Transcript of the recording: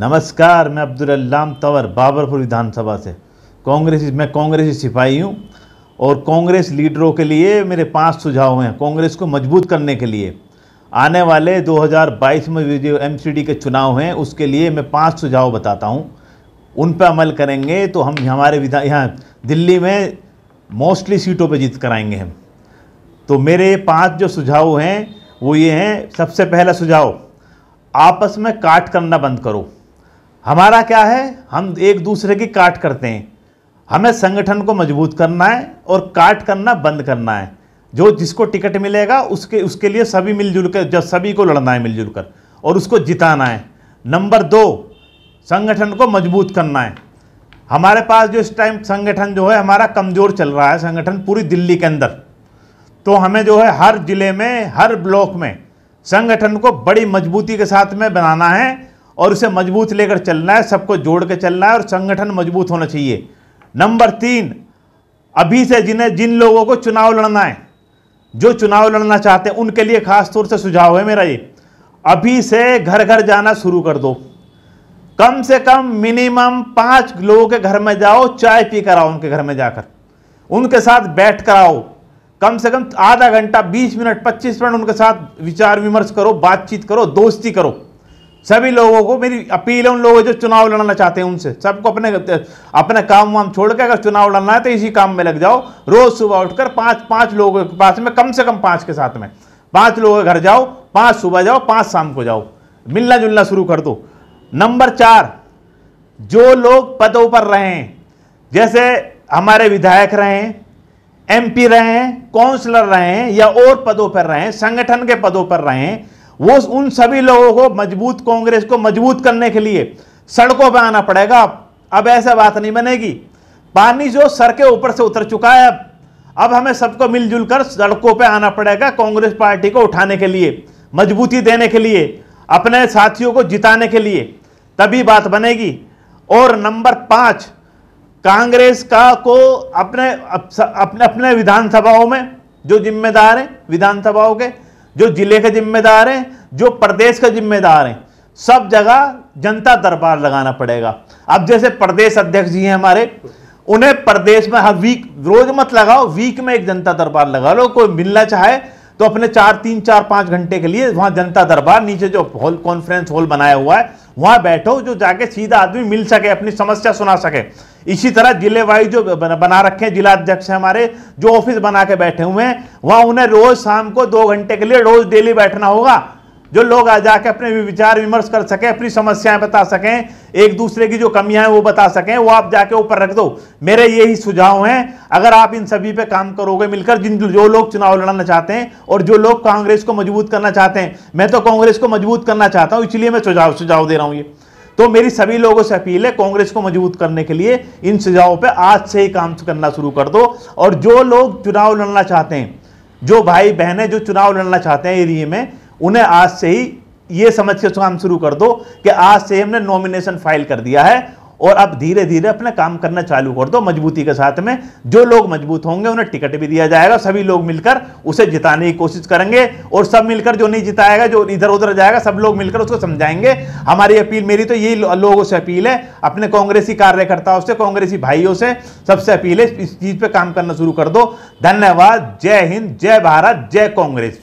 नमस्कार मैं अब्दुल्लाम तंवर बाबरपुर विधानसभा से कांग्रेस मैं कांग्रेसी सिपाही हूँ और कांग्रेस लीडरों के लिए मेरे पांच सुझाव हैं कांग्रेस को मजबूत करने के लिए आने वाले 2022 में जो एम के चुनाव हैं उसके लिए मैं पांच सुझाव बताता हूँ उन पर अमल करेंगे तो हम हमारे विधान यहाँ दिल्ली में मोस्टली सीटों पर जीत कराएंगे हम तो मेरे पाँच जो सुझाव हैं वो ये हैं सबसे पहला सुझाव आपस में काट करना बंद करो हमारा क्या है हम एक दूसरे की काट करते हैं हमें संगठन को मजबूत करना है और काट करना बंद करना है जो जिसको टिकट मिलेगा उसके उसके लिए सभी मिलजुल कर जब सभी को लड़ना है मिलजुल कर और उसको जिताना है नंबर दो संगठन को मजबूत करना है हमारे पास जो इस टाइम संगठन जो है हमारा कमज़ोर चल रहा है संगठन पूरी दिल्ली के अंदर तो हमें जो है हर ज़िले में हर ब्लॉक में संगठन को बड़ी मजबूती के साथ में बनाना है और उसे मजबूत लेकर चलना है सबको जोड़ के चलना है और संगठन मजबूत होना चाहिए नंबर तीन अभी से जिन्हें जिन लोगों को चुनाव लड़ना है जो चुनाव लड़ना चाहते हैं उनके लिए खास तौर से सुझाव है मेरा ये अभी से घर घर जाना शुरू कर दो कम से कम मिनिमम पाँच लोगों के घर में जाओ चाय पी कर आओ उनके घर में जाकर उनके साथ बैठ कर आओ कम से कम आधा घंटा बीस मिनट पच्चीस मिनट उनके साथ विचार विमर्श करो बातचीत करो दोस्ती करो सभी लोगों को मेरी अपील है उन लोगों जो चुनाव लड़ना चाहते हैं उनसे सबको अपने अपने काम वाम छोड़ के अगर चुनाव लड़ना है तो इसी काम में लग जाओ रोज सुबह उठकर पांच पांच लोगों के पास में कम से कम पांच के साथ में पांच लोगों के घर जाओ पांच सुबह जाओ पांच शाम को जाओ मिलना जुलना शुरू कर दो नंबर चार जो लोग पदों पर रहे जैसे हमारे विधायक रहे हैं पी रहे हैं काउंसलर रहे हैं या और पदों पर रहे हैं संगठन के पदों पर रहे हैं वो उन सभी लोगों को मजबूत कांग्रेस को मजबूत करने के लिए सड़कों पर आना पड़ेगा अब ऐसा बात नहीं बनेगी पानी जो सर के ऊपर से उतर चुका है अब हमें सबको मिलजुल कर सड़कों पर आना पड़ेगा कांग्रेस पार्टी को उठाने के लिए मजबूती देने के लिए अपने साथियों को जिताने के लिए तभी बात बनेगी और नंबर पाँच कांग्रेस का को अपने अपने अपने विधानसभाओं में जो जिम्मेदार हैं विधानसभाओं के जो जिले के जिम्मेदार हैं जो प्रदेश के जिम्मेदार हैं सब जगह जनता दरबार लगाना पड़ेगा अब जैसे प्रदेश अध्यक्ष जी हैं हमारे उन्हें प्रदेश में हर वीक रोज मत लगाओ वीक में एक जनता दरबार लगा लो कोई मिलना चाहे तो अपने चार तीन चार पांच घंटे के लिए वहां जनता दरबार नीचे जो हॉल कॉन्फ्रेंस हॉल बनाया हुआ है वहां बैठो जो जाके सीधा आदमी मिल सके अपनी समस्या सुना सके इसी तरह जिले वाइज जो बना रखे हैं जिला अध्यक्ष है हमारे जो ऑफिस बना के बैठे हुए हैं वहां उन्हें रोज शाम को दो घंटे के लिए रोज डेली बैठना होगा जो लोग आ जाकर अपने विचार विमर्श कर सकें अपनी समस्याएं बता सकें एक दूसरे की जो कमियां हैं वो बता सकें वो आप जाके ऊपर रख दो मेरे यही सुझाव हैं अगर आप इन सभी पे काम करोगे मिलकर जिन जो लोग चुनाव लड़ना चाहते हैं और जो लोग कांग्रेस को मजबूत करना चाहते हैं मैं तो कांग्रेस को मजबूत करना चाहता हूँ इसलिए मैं सुझाव सुझाव दे रहा हूँ ये तो मेरी सभी लोगों से अपील है कांग्रेस को मजबूत करने के लिए इन सुझावों पर आज से ही काम करना शुरू कर दो और जो लोग चुनाव लड़ना चाहते हैं जो भाई बहनें जो चुनाव लड़ना चाहते हैं एरिए में उन्हें आज से ही ये समझ के काम शुरू कर दो कि आज से हमने नॉमिनेशन फाइल कर दिया है और अब धीरे धीरे अपना काम करना चालू कर दो मजबूती के साथ में जो लोग मजबूत होंगे उन्हें टिकट भी दिया जाएगा सभी लोग मिलकर उसे जिताने की कोशिश करेंगे और सब मिलकर जो नहीं जिताएगा जो इधर उधर जाएगा सब लोग मिलकर उसको समझाएंगे हमारी अपील मेरी तो यही लोगों से अपील है अपने कांग्रेसी कार्यकर्ताओं से कांग्रेसी भाइयों से सबसे अपील है इस चीज पर काम करना शुरू कर दो धन्यवाद जय हिंद जय भारत जय कांग्रेस